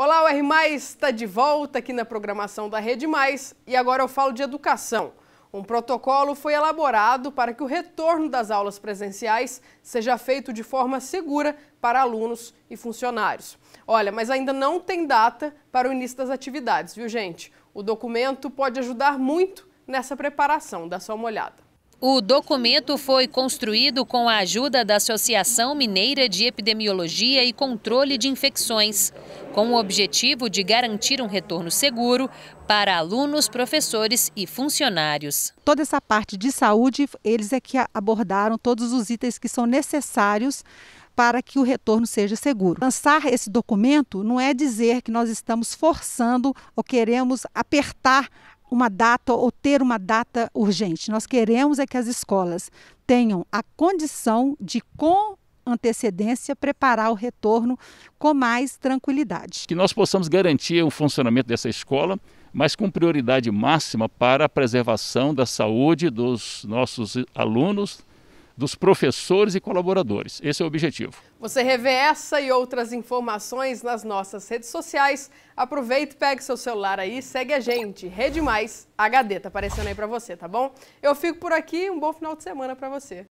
Olá, o R está de volta aqui na programação da Rede Mais e agora eu falo de educação. Um protocolo foi elaborado para que o retorno das aulas presenciais seja feito de forma segura para alunos e funcionários. Olha, mas ainda não tem data para o início das atividades, viu gente? O documento pode ajudar muito nessa preparação, dá só uma olhada. O documento foi construído com a ajuda da Associação Mineira de Epidemiologia e Controle de Infecções, com o objetivo de garantir um retorno seguro para alunos, professores e funcionários. Toda essa parte de saúde, eles é que abordaram todos os itens que são necessários para que o retorno seja seguro. Lançar esse documento não é dizer que nós estamos forçando ou queremos apertar uma data ou ter uma data urgente. Nós queremos é que as escolas tenham a condição de com antecedência preparar o retorno com mais tranquilidade. Que nós possamos garantir o funcionamento dessa escola, mas com prioridade máxima para a preservação da saúde dos nossos alunos, dos professores e colaboradores. Esse é o objetivo. Você revê essa e outras informações nas nossas redes sociais. Aproveita, pegue seu celular aí, segue a gente. Rede Mais HD tá aparecendo aí para você, tá bom? Eu fico por aqui, um bom final de semana para você.